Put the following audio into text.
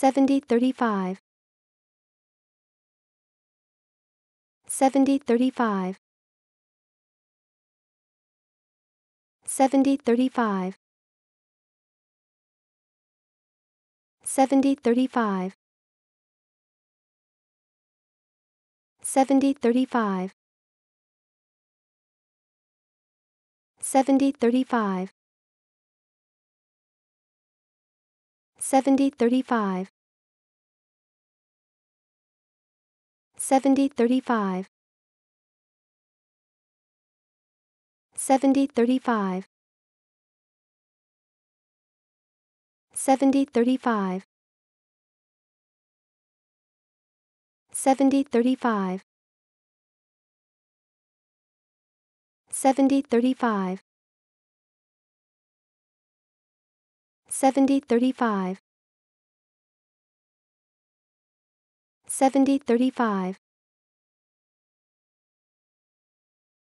7035 7035 7035 7035 7035 7035 7035 7035 7035 7035 7035 7035 7035 7035